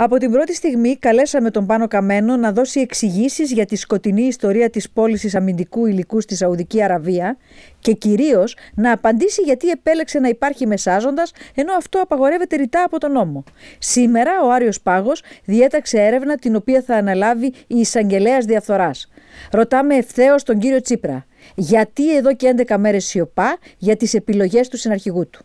Από την πρώτη στιγμή καλέσαμε τον Πάνο Καμένο να δώσει εξηγήσεις για τη σκοτεινή ιστορία της πώλησης αμυντικού υλικού στη Σαουδική Αραβία και κυρίως να απαντήσει γιατί επέλεξε να υπάρχει μεσάζοντας ενώ αυτό απαγορεύεται ρητά από τον νόμο. Σήμερα ο Άριος Πάγος διέταξε έρευνα την οποία θα αναλάβει η εισαγγελέας διαφθοράς. Ρωτάμε ευθέως τον κύριο Τσίπρα γιατί εδώ και 11 μέρες σιωπά για τις επιλογές του συναρχηγού του.